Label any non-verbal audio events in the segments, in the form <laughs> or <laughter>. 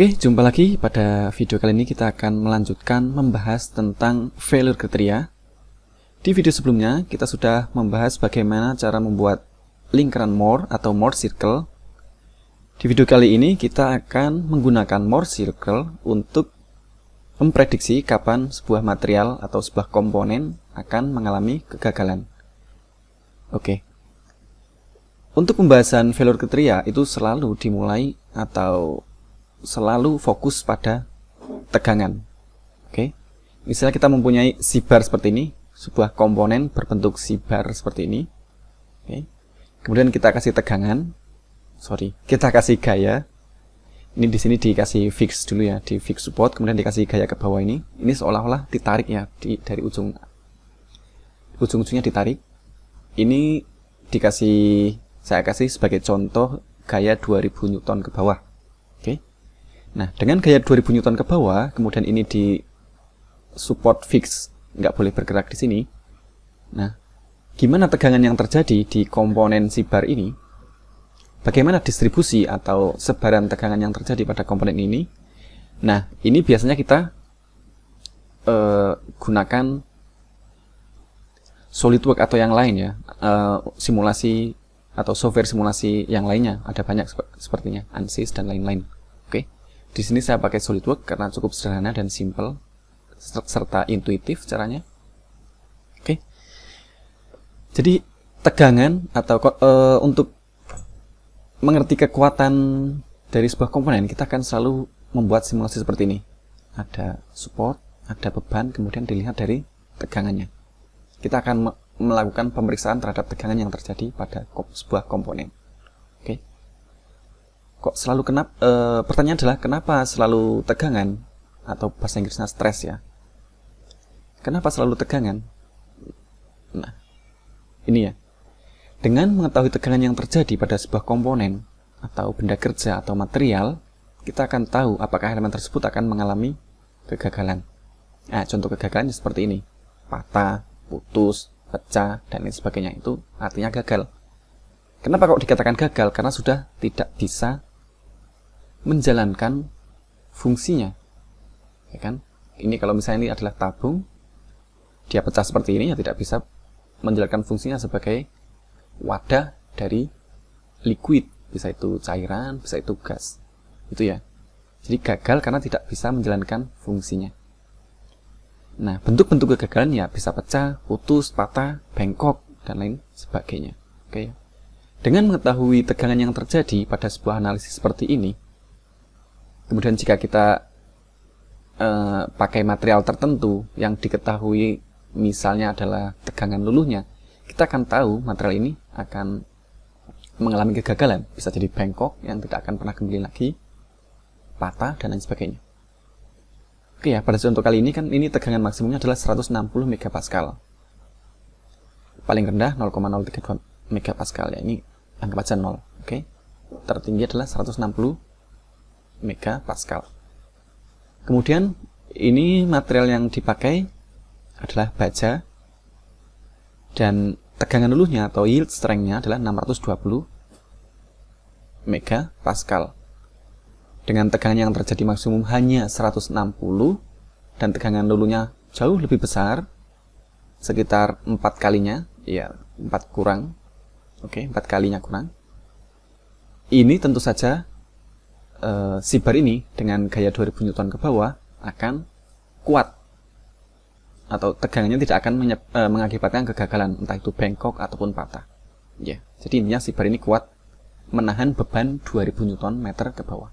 Oke, jumpa lagi pada video kali ini kita akan melanjutkan membahas tentang failure kriteria. Di video sebelumnya kita sudah membahas bagaimana cara membuat lingkaran more atau more circle. Di video kali ini kita akan menggunakan more circle untuk memprediksi kapan sebuah material atau sebuah komponen akan mengalami kegagalan. Oke. Untuk pembahasan failure kriteria itu selalu dimulai atau selalu fokus pada tegangan. Oke. Okay? Misalnya kita mempunyai sibar seperti ini, sebuah komponen berbentuk sibar seperti ini. Oke. Okay? Kemudian kita kasih tegangan. Sorry, kita kasih gaya. Ini di sini dikasih fix dulu ya, di fix support, kemudian dikasih gaya ke bawah ini. Ini seolah-olah ditarik ya di, dari ujung ujung-ujungnya ditarik. Ini dikasih saya kasih sebagai contoh gaya 2000 Newton ke bawah. Nah, dengan gaya 2000 Newton ke bawah, kemudian ini di support fix, nggak boleh bergerak di sini. Nah, gimana tegangan yang terjadi di komponen si bar ini? Bagaimana distribusi atau sebaran tegangan yang terjadi pada komponen ini? Nah, ini biasanya kita uh, gunakan work atau yang lain ya, uh, simulasi atau software simulasi yang lainnya. Ada banyak sepertinya, ANSYS dan lain-lain. Oke. Di sini saya pakai SolidWorks karena cukup sederhana dan simple serta intuitif caranya. Oke. Jadi tegangan atau uh, untuk mengerti kekuatan dari sebuah komponen kita akan selalu membuat simulasi seperti ini. Ada support, ada beban, kemudian dilihat dari tegangannya. Kita akan melakukan pemeriksaan terhadap tegangan yang terjadi pada sebuah komponen kok selalu kenapa e, eh, pertanyaan adalah kenapa selalu tegangan atau bahasa Inggrisnya stres ya. Kenapa selalu tegangan? Nah, ini ya. Dengan mengetahui tegangan yang terjadi pada sebuah komponen atau benda kerja atau material, kita akan tahu apakah elemen tersebut akan mengalami kegagalan. Nah, contoh kegagalannya seperti ini. Patah, putus, pecah, dan lain sebagainya. Itu artinya gagal. Kenapa kok dikatakan gagal? Karena sudah tidak bisa menjalankan fungsinya. Ya kan? Ini kalau misalnya ini adalah tabung, dia pecah seperti ini ya tidak bisa menjalankan fungsinya sebagai wadah dari liquid, bisa itu cairan, bisa itu gas. Itu ya. Jadi gagal karena tidak bisa menjalankan fungsinya. Nah, bentuk-bentuk kegagalan ya bisa pecah, putus, patah, bengkok, dan lain sebagainya. Oke ya. Dengan mengetahui tegangan yang terjadi pada sebuah analisis seperti ini, Kemudian jika kita uh, pakai material tertentu yang diketahui misalnya adalah tegangan luluhnya, kita akan tahu material ini akan mengalami kegagalan, bisa jadi bengkok yang tidak akan pernah kembali lagi, patah dan lain sebagainya. Oke ya, pada contoh kali ini kan ini tegangan maksimumnya adalah 160 megapascal. Paling rendah 0,03 megapascal ya, ini anggap saja 0, oke. Tertinggi adalah 160 megapascal. Kemudian ini material yang dipakai adalah baja dan tegangan luluhnya atau yield strength-nya adalah 620 megapascal. Dengan tegangan yang terjadi maksimum hanya 160 dan tegangan luluhnya jauh lebih besar sekitar 4 kalinya, ya 4 kurang. Oke, okay, 4 kalinya kurang. Ini tentu saja Eh, Siber ini dengan gaya 2000 Newton ke bawah akan kuat atau tegangannya tidak akan menyep, e, mengakibatkan kegagalan entah itu bengkok ataupun patah. Ya, jadi intinya si bar ini kuat menahan beban 2000 Newton meter ke bawah.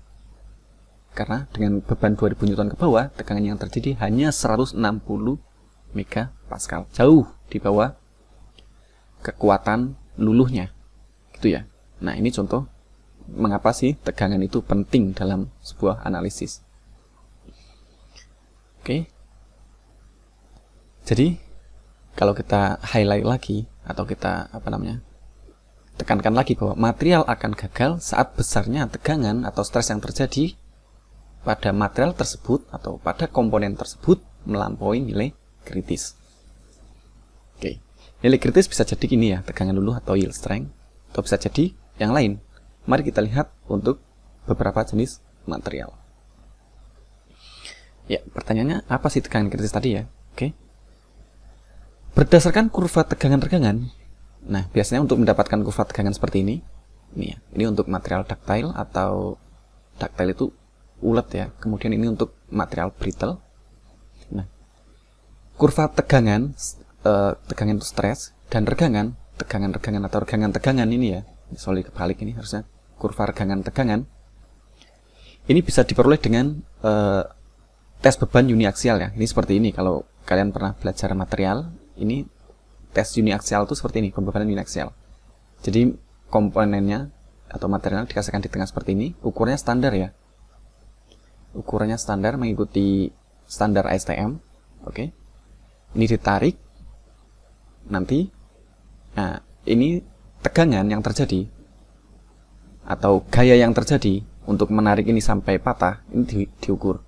Karena dengan beban 2000 Newton ke bawah, tegangan yang terjadi hanya 160 megapascal, jauh di bawah kekuatan luluhnya. Gitu ya. Nah, ini contoh mengapa sih tegangan itu penting dalam sebuah analisis. Oke. Jadi kalau kita highlight lagi atau kita apa namanya? tekankan lagi bahwa material akan gagal saat besarnya tegangan atau stres yang terjadi pada material tersebut atau pada komponen tersebut melampaui nilai kritis. Oke. Nilai kritis bisa jadi ini ya, tegangan dulu atau yield strength atau bisa jadi yang lain, Mari kita lihat untuk beberapa jenis material. Ya, pertanyaannya apa sih tegangan kritis tadi ya? Oke. Berdasarkan kurva tegangan-tegangan, nah biasanya untuk mendapatkan kurva tegangan seperti ini, ini ya, ini untuk material ductile atau ductile itu ulet ya. Kemudian ini untuk material brittle. Nah, kurva tegangan, eh, tegangan itu stres dan regangan, tegangan-regangan atau regangan-tegangan ini ya, sorry kebalik ini harusnya kurva regangan-tegangan, ini bisa diperoleh dengan uh, tes beban uniaksial ya. Ini seperti ini kalau kalian pernah belajar material, ini tes uniaksial itu seperti ini, pembebanan uniaksial. Jadi komponennya atau material dikasihkan di tengah seperti ini, ukurannya standar ya. Ukurannya standar mengikuti standar STM, oke. Okay. Ini ditarik nanti nah ini tegangan yang terjadi atau gaya yang terjadi untuk menarik ini sampai patah ini di, diukur.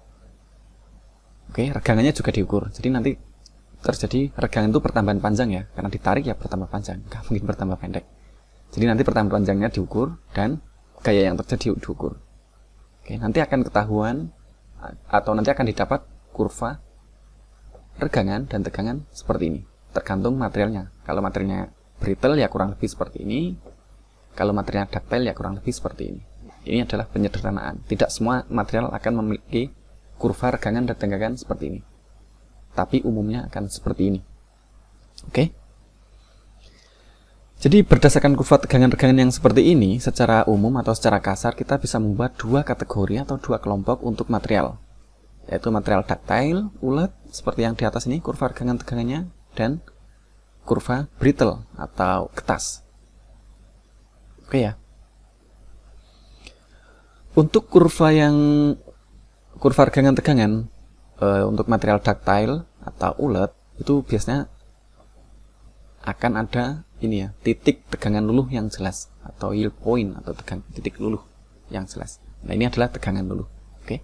Oke, regangannya juga diukur. Jadi nanti terjadi regangan itu pertambahan panjang ya, karena ditarik ya bertambah panjang, nggak mungkin bertambah pendek. Jadi nanti pertambahan panjangnya diukur dan gaya yang terjadi diukur. Oke, nanti akan ketahuan atau nanti akan didapat kurva regangan dan tegangan seperti ini, tergantung materialnya. Kalau materialnya brittle ya kurang lebih seperti ini, kalau materialnya detail ya kurang lebih seperti ini. Ini adalah penyederhanaan. Tidak semua material akan memiliki kurva regangan dan tegangan seperti ini. Tapi umumnya akan seperti ini. Oke? Jadi berdasarkan kurva tegangan regangan yang seperti ini, secara umum atau secara kasar kita bisa membuat dua kategori atau dua kelompok untuk material. Yaitu material ductile, ulet, seperti yang di atas ini, kurva regangan tegangannya dan kurva brittle atau kertas. Oke okay ya. Untuk kurva yang kurva regangan-tegangan e, eh, untuk material ductile atau ulet itu biasanya akan ada ini ya, titik tegangan luluh yang jelas atau yield point atau tegang titik luluh yang jelas. Nah, ini adalah tegangan luluh. Oke. Okay.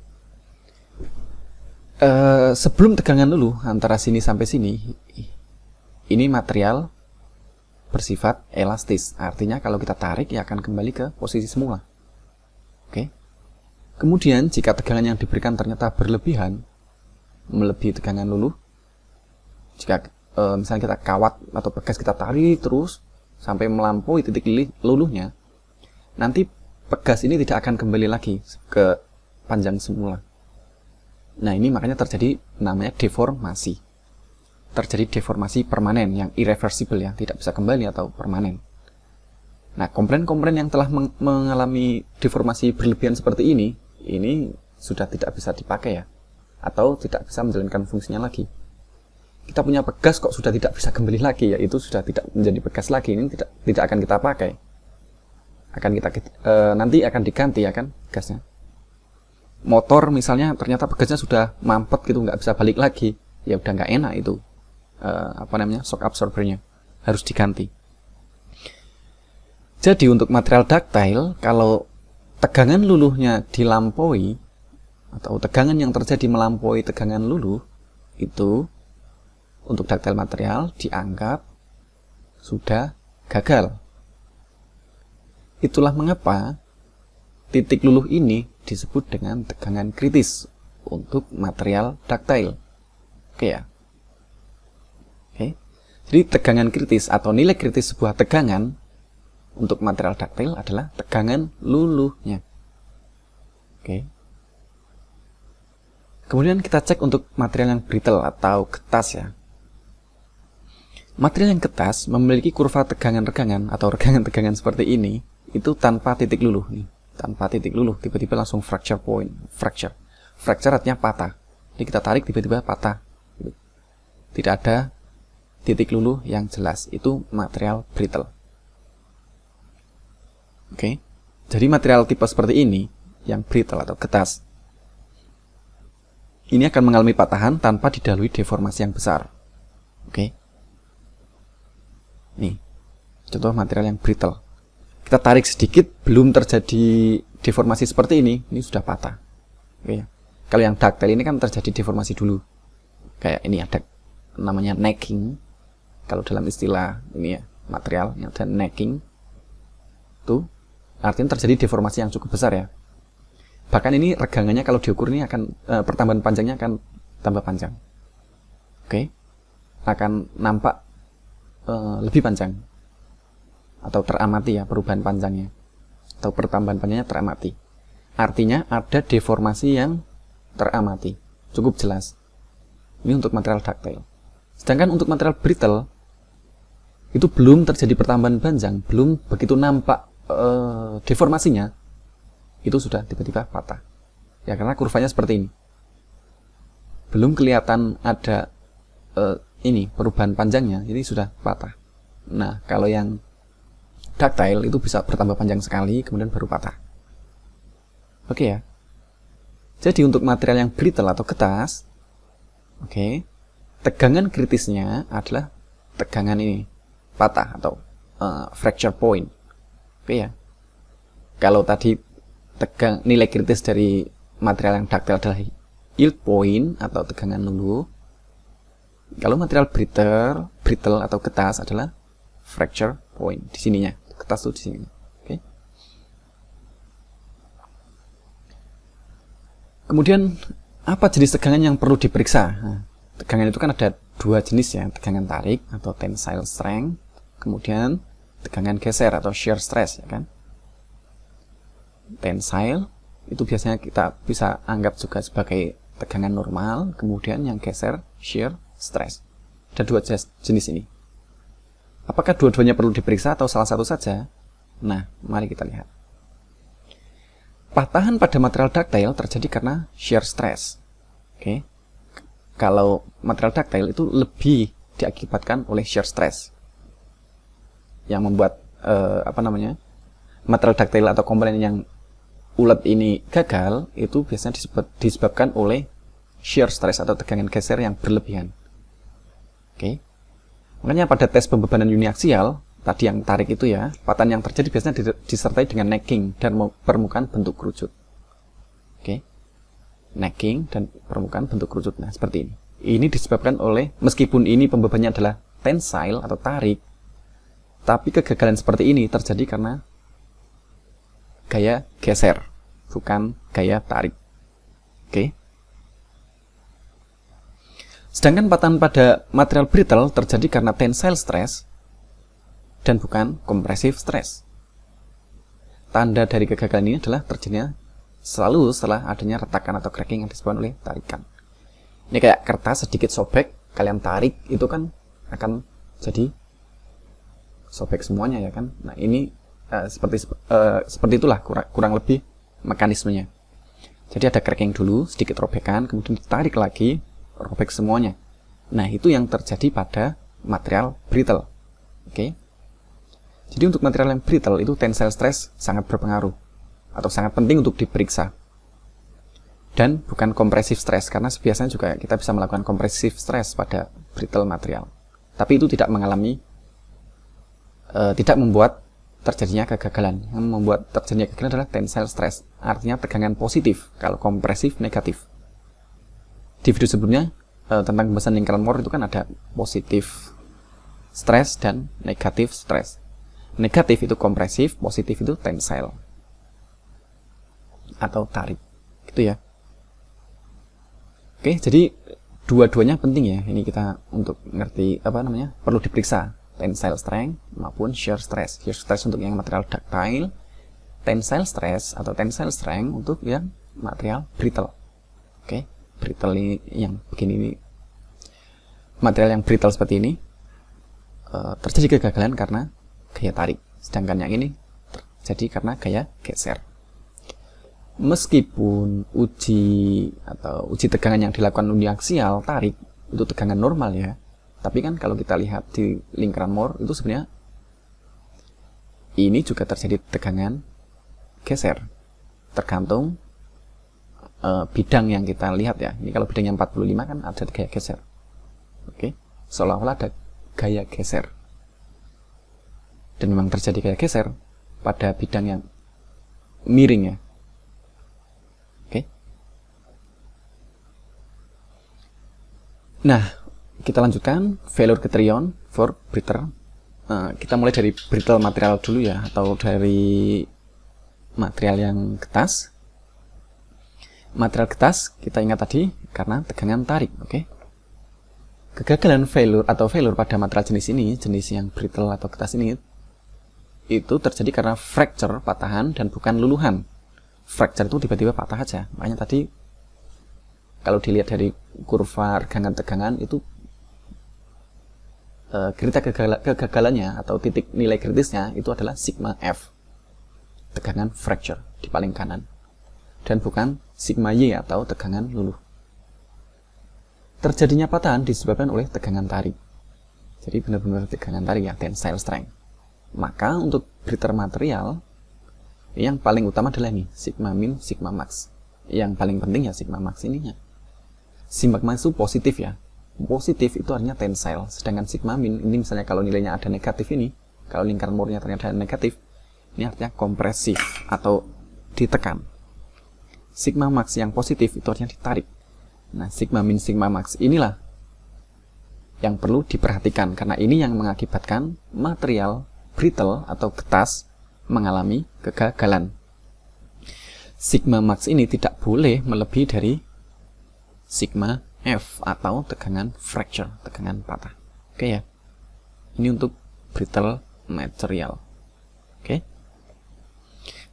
Eh, sebelum tegangan luluh antara sini sampai sini ini material bersifat elastis. Artinya kalau kita tarik ia ya akan kembali ke posisi semula. Oke. Kemudian jika tegangan yang diberikan ternyata berlebihan, melebihi tegangan luluh, jika e, misalnya kita kawat atau pegas kita tarik terus sampai melampaui titik luluhnya, nanti pegas ini tidak akan kembali lagi ke panjang semula. Nah ini makanya terjadi namanya deformasi terjadi deformasi permanen yang irreversible yang tidak bisa kembali atau permanen. Nah, komponen-komponen yang telah mengalami deformasi berlebihan seperti ini, ini sudah tidak bisa dipakai ya, atau tidak bisa menjalankan fungsinya lagi. Kita punya bekas kok sudah tidak bisa kembali lagi, ya itu sudah tidak menjadi bekas lagi, ini tidak tidak akan kita pakai. Akan kita e, nanti akan diganti ya kan gasnya. Motor misalnya ternyata pegasnya sudah mampet gitu nggak bisa balik lagi, ya udah nggak enak itu uh, apa namanya shock absorbernya harus diganti. Jadi untuk material ductile kalau tegangan luluhnya dilampaui atau tegangan yang terjadi melampaui tegangan luluh itu untuk ductile material dianggap sudah gagal. Itulah mengapa titik luluh ini disebut dengan tegangan kritis untuk material ductile. Oke ya. Jadi tegangan kritis atau nilai kritis sebuah tegangan untuk material daktil adalah tegangan luluhnya. Oke. Kemudian kita cek untuk material yang brittle atau getas ya. Material yang getas memiliki kurva tegangan-regangan atau regangan-tegangan seperti ini itu tanpa titik luluh nih, tanpa titik luluh tiba-tiba langsung fracture point, fracture. Fracture artinya patah. Jadi kita tarik tiba-tiba patah. Tidak ada titik luluh yang jelas itu material brittle. Oke. Jadi material tipe seperti ini yang brittle atau getas ini akan mengalami patahan tanpa didalui deformasi yang besar. Oke. Okay? Nih. Contoh material yang brittle. Kita tarik sedikit belum terjadi deformasi seperti ini, ini sudah patah. Oke. Kalau yang ductile ini kan terjadi deformasi dulu. Kayak ini ada namanya necking kalau dalam istilah ini ya material yang dan necking itu artinya terjadi deformasi yang cukup besar ya bahkan ini regangannya kalau diukur ini akan e, pertambahan panjangnya akan tambah panjang oke okay? akan nampak e, lebih panjang atau teramati ya perubahan panjangnya atau pertambahan panjangnya teramati artinya ada deformasi yang teramati cukup jelas ini untuk material ductile sedangkan untuk material brittle itu belum terjadi pertambahan panjang, belum begitu nampak e, deformasinya, itu sudah tiba-tiba patah. Ya karena kurvanya seperti ini. Belum kelihatan ada e, ini perubahan panjangnya, jadi sudah patah. Nah, kalau yang ductile itu bisa bertambah panjang sekali, kemudian baru patah. Oke okay ya. Jadi untuk material yang brittle atau kertas, oke, okay, tegangan kritisnya adalah tegangan ini, patah atau uh, fracture point. Oke ya. Kalau tadi tegang nilai kritis dari material yang ductile adalah yield point atau tegangan lulu. Kalau material brittle, brittle atau kertas adalah fracture point di sininya. Kertas tuh di sini. Oke. Okay. Kemudian apa jenis tegangan yang perlu diperiksa? Nah, tegangan itu kan ada dua jenis ya, tegangan tarik atau tensile strength kemudian tegangan geser atau shear stress ya kan tensile itu biasanya kita bisa anggap juga sebagai tegangan normal kemudian yang geser shear stress ada dua jenis ini apakah dua-duanya perlu diperiksa atau salah satu saja nah mari kita lihat patahan pada material ductile terjadi karena shear stress oke okay? kalau material ductile itu lebih diakibatkan oleh shear stress yang membuat uh, apa namanya material daktil atau komponen yang ulat ini gagal itu biasanya disebut, disebabkan oleh shear stress atau tegangan geser yang berlebihan. Oke. Okay. Makanya pada tes pembebanan uniaksial tadi yang tarik itu ya, patan yang terjadi biasanya disertai dengan necking dan permukaan bentuk kerucut. Oke. Okay. Necking dan permukaan bentuk kerucut. Nah, seperti ini. Ini disebabkan oleh meskipun ini pembebannya adalah tensile atau tarik, tapi kegagalan seperti ini terjadi karena gaya geser, bukan gaya tarik. Oke. Sedangkan patahan pada material brittle terjadi karena tensile stress dan bukan compressive stress. Tanda dari kegagalan ini adalah terjadinya selalu setelah adanya retakan atau cracking yang disebabkan oleh tarikan. Ini kayak kertas sedikit sobek, kalian tarik itu kan akan jadi sobek semuanya ya kan. Nah ini uh, seperti uh, seperti itulah kurang, kurang lebih mekanismenya. Jadi ada cracking dulu, sedikit robekan, kemudian ditarik lagi, robek semuanya. Nah itu yang terjadi pada material brittle. Oke. Okay? Jadi untuk material yang brittle itu tensile stress sangat berpengaruh atau sangat penting untuk diperiksa. Dan bukan kompresif stress karena biasanya juga kita bisa melakukan kompresif stress pada brittle material. Tapi itu tidak mengalami e, tidak membuat terjadinya kegagalan. Yang membuat terjadinya kegagalan adalah tensile stress, artinya tegangan positif, kalau kompresif negatif. Di video sebelumnya e, tentang pembahasan lingkaran Mohr itu kan ada positif stress dan negatif stress. Negatif itu kompresif, positif itu tensile atau tarik. Gitu ya. Oke, jadi dua-duanya penting ya. Ini kita untuk ngerti apa namanya? perlu diperiksa tensile strength maupun shear stress. Shear stress untuk yang material ductile, tensile stress atau tensile strength untuk yang material brittle. Oke, okay? brittle ini yang begini ini material yang brittle seperti ini uh, terjadi kegagalan karena gaya tarik. Sedangkan yang ini terjadi karena gaya geser. Meskipun uji atau uji tegangan yang dilakukan uniaksial tarik untuk tegangan normal ya, tapi kan kalau kita lihat di lingkaran Mohr itu sebenarnya ini juga terjadi tegangan geser tergantung e, bidang yang kita lihat ya. Ini kalau bidangnya 45 kan ada gaya geser. Oke, seolah-olah ada gaya geser. Dan memang terjadi gaya geser pada bidang yang miring ya. Oke. Nah, kita lanjutkan velour criterion for brittle uh, eh, kita mulai dari brittle material dulu ya atau dari material yang kertas. Material kertas kita ingat tadi karena tegangan tarik, oke? Okay? Kegagalan failure atau failure pada material jenis ini, jenis yang brittle atau kertas ini itu terjadi karena fracture, patahan dan bukan luluhan. Fracture itu tiba-tiba patah aja. Makanya tadi kalau dilihat dari kurva tegangan-tegangan itu uh, kegagalannya atau titik nilai kritisnya itu adalah sigma F, tegangan fracture di paling kanan, dan bukan sigma Y atau tegangan luluh. Terjadinya patahan disebabkan oleh tegangan tarik. Jadi benar-benar tegangan tarik ya, tensile strength. Maka untuk griter material, yang paling utama adalah ini, sigma min, sigma max. Yang paling penting ya sigma max ininya. Sigma max itu positif ya, positif itu artinya tensile. Sedangkan sigma min ini misalnya kalau nilainya ada negatif ini, kalau lingkaran murnya ternyata negatif, ini artinya kompresif atau ditekan. Sigma max yang positif itu artinya ditarik. Nah, sigma min sigma max inilah yang perlu diperhatikan karena ini yang mengakibatkan material brittle atau getas mengalami kegagalan. Sigma max ini tidak boleh melebihi dari sigma F atau tegangan fracture, tegangan patah. Oke ya. Ini untuk brittle material. Oke. Okay.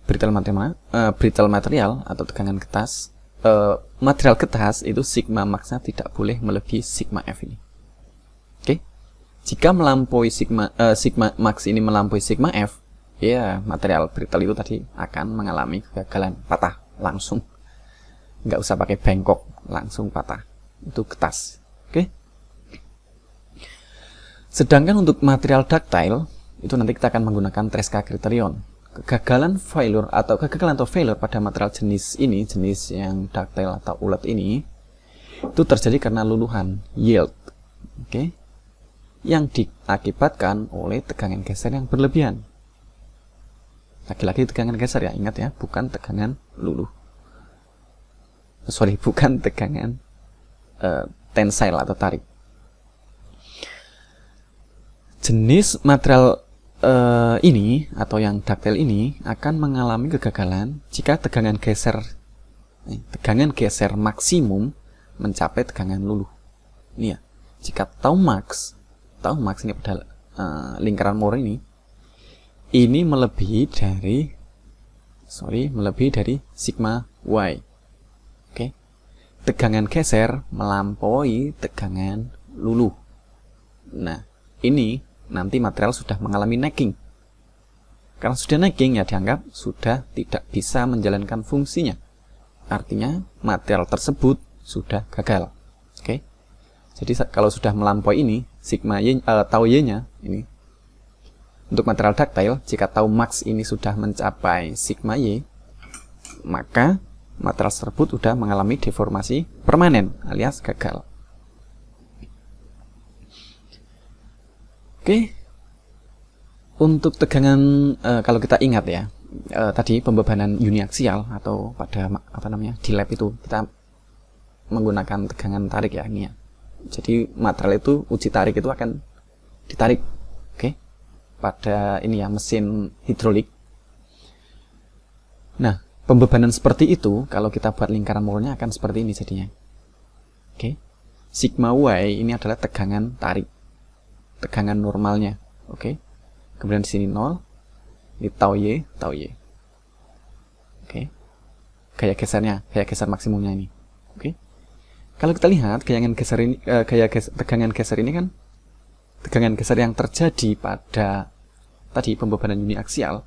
Brittle material, uh, eh, brittle material atau tegangan kertas, uh, material kertas itu sigma maxnya tidak boleh melebihi sigma F ini. Oke. Jika melampaui sigma uh, sigma max ini melampaui sigma F, ya material brittle itu tadi akan mengalami kegagalan patah langsung nggak usah pakai bengkok langsung patah untuk kertas. Oke. Sedangkan untuk material ductile itu nanti kita akan menggunakan Tresca Criterion. Kegagalan failure atau kegagalan atau failure pada material jenis ini, jenis yang ductile atau ulat ini itu terjadi karena luluhan yield. Oke. yang diakibatkan oleh tegangan geser yang berlebihan. Lagi-lagi tegangan geser ya, ingat ya, bukan tegangan luluh. Sorry, <laughs> bukan tegangan uh, tensile atau tarik. Jenis material uh, ini atau yang ductile ini akan mengalami kegagalan jika tegangan geser eh, tegangan geser maksimum mencapai tegangan luluh. Ini ya. Jika tau max, tau max ini pada uh, lingkaran mur ini ini melebihi dari sorry melebihi dari sigma y tegangan geser melampaui tegangan luluh. Nah, ini nanti material sudah mengalami necking. Karena sudah necking ya dianggap sudah tidak bisa menjalankan fungsinya. Artinya material tersebut sudah gagal. Oke. Jadi kalau sudah melampaui ini sigma y uh, tau y-nya ini untuk material ductile jika tau max ini sudah mencapai sigma y maka matras tersebut sudah mengalami deformasi permanen alias gagal. Oke, untuk tegangan e, kalau kita ingat ya e, tadi pembebanan uniaksial atau pada apa namanya di lab itu kita menggunakan tegangan tarik ya ini ya. Jadi material itu uji tarik itu akan ditarik, oke? Pada ini ya mesin hidrolik. Nah, pembebanan seperti itu, kalau kita buat lingkaran murnya akan seperti ini jadinya. Oke. Okay? Sigma Y ini adalah tegangan tarik. Tegangan normalnya. Oke. Okay? Kemudian di sini 0. Ini tau Y, tau Y. Oke. Okay? Gaya gesernya, gaya geser maksimumnya ini. Oke. Okay? Kalau kita lihat gaya geser ini eh, gaya geser, tegangan geser ini kan tegangan geser yang terjadi pada tadi pembebanan aksial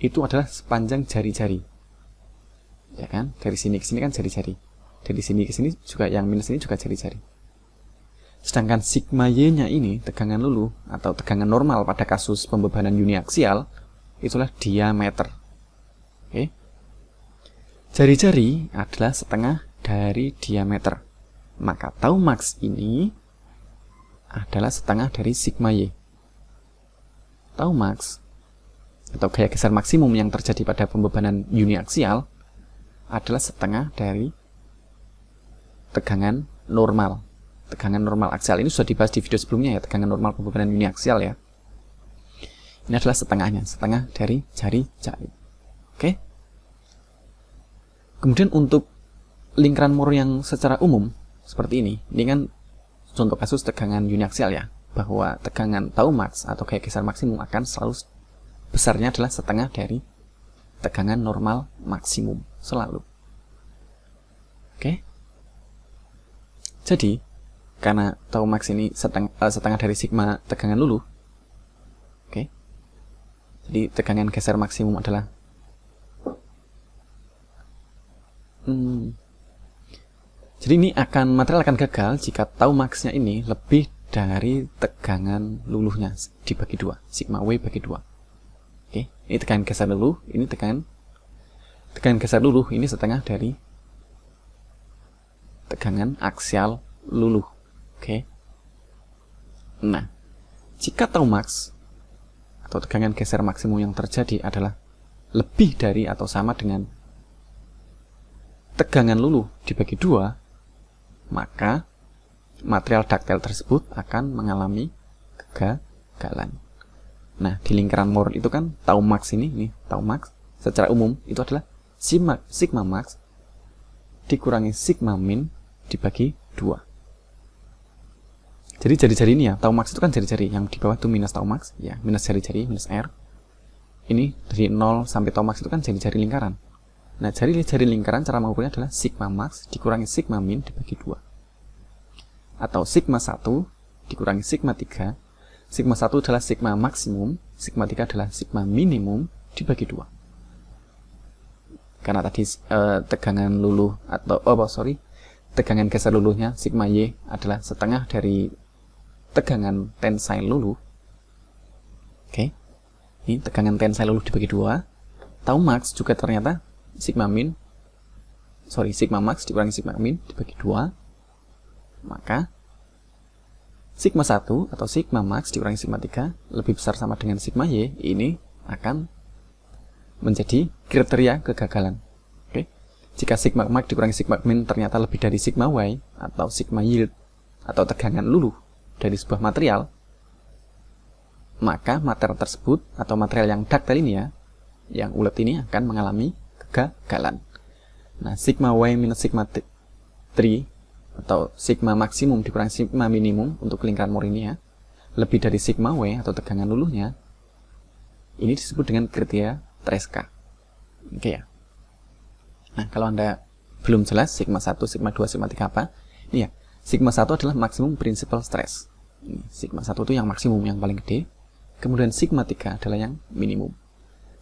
itu adalah sepanjang jari-jari. Ya kan? Dari sini ke sini kan jari-jari. Dari sini ke sini juga yang minus ini juga jari-jari. Sedangkan sigma Y-nya ini, tegangan lulu atau tegangan normal pada kasus pembebanan uniaksial, itulah diameter. Oke. Jari-jari adalah setengah dari diameter. Maka tau max ini adalah setengah dari sigma Y. Tau max atau gaya geser maksimum yang terjadi pada pembebanan uniaksial adalah setengah dari tegangan normal. Tegangan normal aksial ini sudah dibahas di video sebelumnya ya, tegangan normal pembebanan uniaksial ya. Ini adalah setengahnya, setengah dari jari jari. Oke. Kemudian untuk lingkaran mur yang secara umum seperti ini, ini kan contoh kasus tegangan uniaksial ya, bahwa tegangan tau max atau gaya geser maksimum akan selalu besarnya adalah setengah dari tegangan normal maksimum selalu. Oke. Jadi, karena tau max ini setengah, eh, setengah dari sigma tegangan lulu, oke. Jadi tegangan geser maksimum adalah Hmm. Jadi ini akan material akan gagal jika tau maxnya ini lebih dari tegangan luluhnya dibagi dua, sigma w bagi dua. Oke, okay. ini tekan geser dulu, ini tekan tekan geser dulu, ini setengah dari tegangan aksial lulu. Oke. Okay. Nah, jika tau max atau tegangan geser maksimum yang terjadi adalah lebih dari atau sama dengan tegangan lulu dibagi dua, maka material daktil tersebut akan mengalami kegagalan. Nah, di lingkaran Mohr itu kan tau max ini, nih, tau max secara umum itu adalah sigma, sigma max dikurangi sigma min dibagi 2. Jadi jari-jari ini ya, tau max itu kan jari-jari yang di bawah itu minus tau max, ya, minus jari-jari, minus R. Ini dari 0 sampai tau max itu kan jari-jari lingkaran. Nah, jari-jari lingkaran cara mengukurnya adalah sigma max dikurangi sigma min dibagi 2. Atau sigma 1 dikurangi sigma 3 Sigma 1 adalah sigma maksimum, sigma 3 adalah sigma minimum dibagi 2. Karena tadi e, tegangan luluh atau oh sorry, tegangan geser luluhnya sigma y adalah setengah dari tegangan tensile luluh. Oke. Okay. Ini tegangan tensile luluh dibagi 2. Tau max juga ternyata sigma min sorry sigma max dikurangi sigma min dibagi 2. maka Sigma 1 atau sigma max dikurangi sigma 3 lebih besar sama dengan sigma y, ini akan menjadi kriteria kegagalan. Oke. Jika sigma max dikurangi sigma min ternyata lebih dari sigma y atau sigma yield atau tegangan luluh dari sebuah material, maka material tersebut atau material yang daktil ini ya, yang ulet ini akan mengalami kegagalan. Nah, sigma y minus sigma 3 atau sigma maksimum dikurang sigma minimum untuk lingkaran ini ya lebih dari sigma W atau tegangan luluhnya, ini disebut dengan kriteria Treska. Oke okay ya. Nah, kalau Anda belum jelas sigma 1, sigma 2, sigma 3 apa, ini ya, sigma 1 adalah maksimum principal stress. Ini, sigma 1 itu yang maksimum, yang paling gede. Kemudian sigma 3 adalah yang minimum.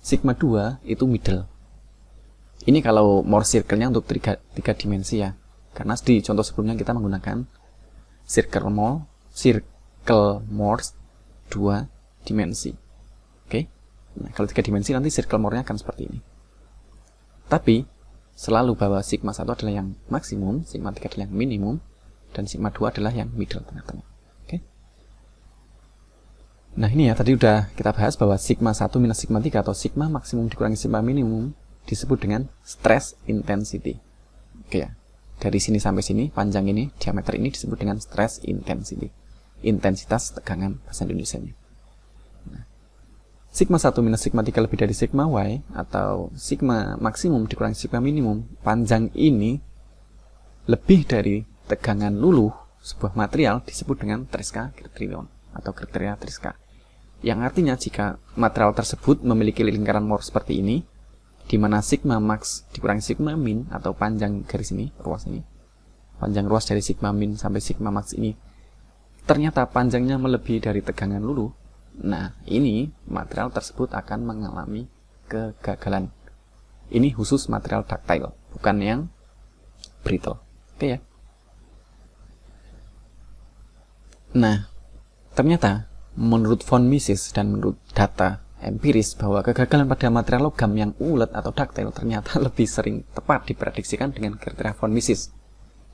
Sigma 2 itu middle. Ini kalau more circle-nya untuk tiga, tiga dimensi ya. Karena di contoh sebelumnya kita menggunakan circle more, circle more dua dimensi. Oke. Okay? Nah, kalau tiga dimensi nanti circle more-nya akan seperti ini. Tapi selalu bahwa sigma 1 adalah yang maksimum, sigma 3 adalah yang minimum, dan sigma 2 adalah yang middle tengah-tengah. oke Nah ini ya, tadi udah kita bahas bahwa sigma 1 minus sigma 3 atau sigma maksimum dikurangi sigma minimum disebut dengan stress intensity. Oke ya, dari sini sampai sini panjang ini diameter ini disebut dengan stress intensity intensitas tegangan bahasa Indonesia nya nah, sigma 1 minus sigma 3 lebih dari sigma y atau sigma maksimum dikurangi sigma minimum panjang ini lebih dari tegangan luluh sebuah material disebut dengan triska kriterion atau kriteria triska yang artinya jika material tersebut memiliki lingkaran Mohr seperti ini di mana sigma max dikurangi sigma min atau panjang garis ini, ruas ini, panjang ruas dari sigma min sampai sigma max ini ternyata panjangnya melebihi dari tegangan lulu, nah ini material tersebut akan mengalami kegagalan. Ini khusus material ductile, bukan yang brittle. Oke ya. Nah, ternyata menurut von Mises dan menurut data empiris bahwa kegagalan pada material logam yang ulet atau ductile ternyata <laughs> lebih sering tepat diprediksikan dengan kriteria von Mises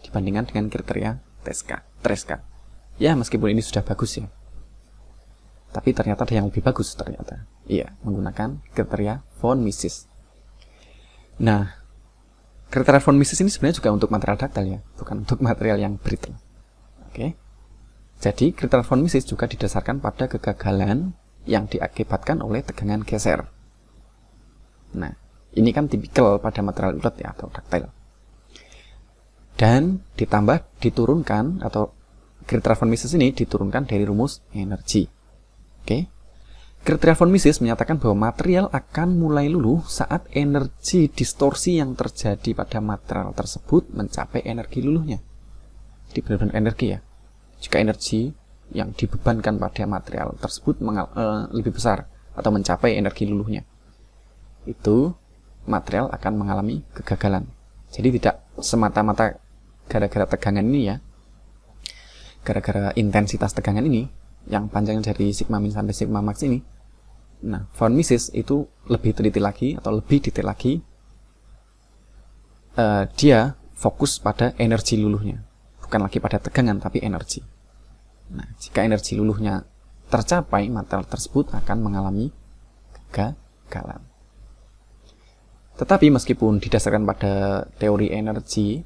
dibandingkan dengan kriteria Tresca. tresca Ya, meskipun ini sudah bagus ya. Tapi ternyata ada yang lebih bagus ternyata. Iya, menggunakan kriteria von Mises. Nah, kriteria von Mises ini sebenarnya juga untuk material ductile ya, bukan untuk material yang brittle. Oke. Jadi, kriteria von Mises juga didasarkan pada kegagalan yang diakibatkan oleh tegangan geser. Nah, ini kan tipikal pada material urat ya atau ductile. Dan ditambah diturunkan atau kriteria von Mises ini diturunkan dari rumus energi. Oke. Okay? Kriteria von Mises menyatakan bahwa material akan mulai luluh saat energi distorsi yang terjadi pada material tersebut mencapai energi luluhnya. Jadi benar-benar energi ya. Jika energi yang dibebankan pada material tersebut mengal, e, lebih besar atau mencapai energi luluhnya. Itu material akan mengalami kegagalan. Jadi tidak semata-mata gara-gara tegangan ini ya. Gara-gara intensitas tegangan ini yang panjangnya dari sigma min sampai sigma max ini. Nah, von Mises itu lebih teliti lagi atau lebih detail lagi. Uh, dia fokus pada energi luluhnya, bukan lagi pada tegangan tapi energi. Nah, jika energi luluhnya tercapai, material tersebut akan mengalami kegagalan. Tetapi meskipun didasarkan pada teori energi,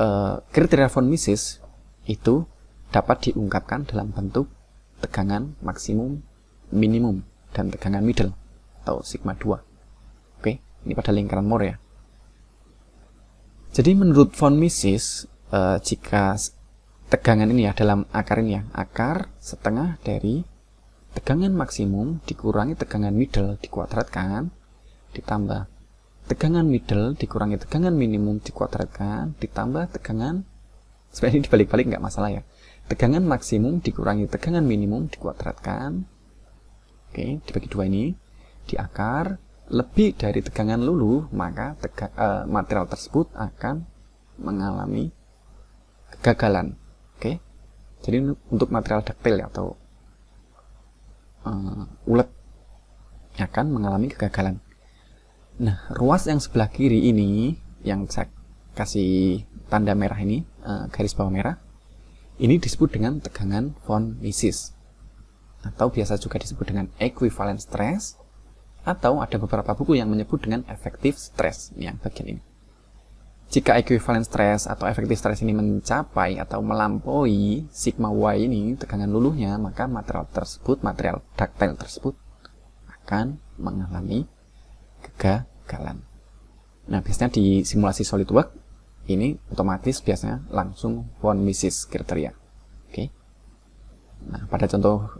eh, kriteria von Mises itu dapat diungkapkan dalam bentuk tegangan maksimum, minimum, dan tegangan middle atau sigma 2. Oke, ini pada lingkaran Mohr ya. Jadi menurut von Mises, eh, jika tegangan ini ya dalam akar ini ya akar setengah dari tegangan maksimum dikurangi tegangan middle dikuadratkan ditambah tegangan middle dikurangi tegangan minimum dikuadratkan ditambah tegangan sebenarnya dibalik-balik nggak masalah ya tegangan maksimum dikurangi tegangan minimum dikuadratkan oke dibagi dua ini di akar lebih dari tegangan lulu maka tega, uh, material tersebut akan mengalami kegagalan jadi untuk material detail ya, atau uh, ulet akan ya mengalami kegagalan nah ruas yang sebelah kiri ini yang saya kasih tanda merah ini uh, garis bawah merah ini disebut dengan tegangan von Mises atau biasa juga disebut dengan equivalent stress atau ada beberapa buku yang menyebut dengan effective stress yang bagian ini jika equivalent stress atau efektif stress ini mencapai atau melampaui sigma y ini, tegangan luluhnya, maka material tersebut, material ductile tersebut akan mengalami kegagalan. Nah, biasanya di simulasi solid work ini otomatis biasanya langsung von Mises kriteria. Oke. Okay. Nah, pada contoh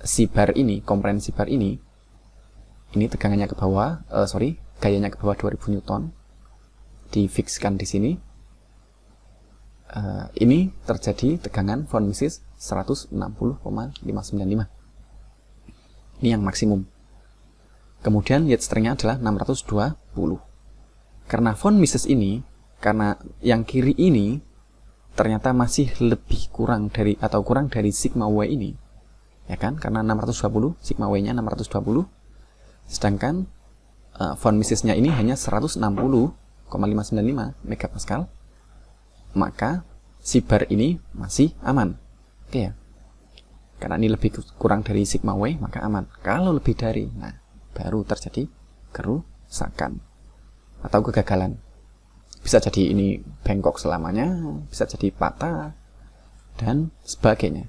si bar ini, komponen si bar ini ini tegangannya ke bawah, uh, sorry, gayanya ke bawah 2000 Newton, difikskan di sini uh, ini terjadi tegangan von Mises 160,595 ini yang maksimum kemudian yield stringnya adalah 620 karena von Mises ini karena yang kiri ini ternyata masih lebih kurang dari atau kurang dari sigma w ini ya kan karena 620 sigma w nya 620 sedangkan uh, von Mises-nya ini hanya 160 0,595 megapascal, maka si bar ini masih aman. Oke ya. Karena ini lebih kurang dari sigma W, maka aman. Kalau lebih dari, nah baru terjadi kerusakan atau kegagalan. Bisa jadi ini bengkok selamanya, bisa jadi patah, dan sebagainya.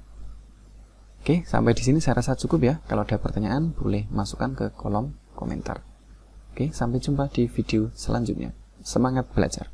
Oke, sampai di sini saya rasa cukup ya. Kalau ada pertanyaan, boleh masukkan ke kolom komentar. Oke, sampai jumpa di video selanjutnya semangat belajar.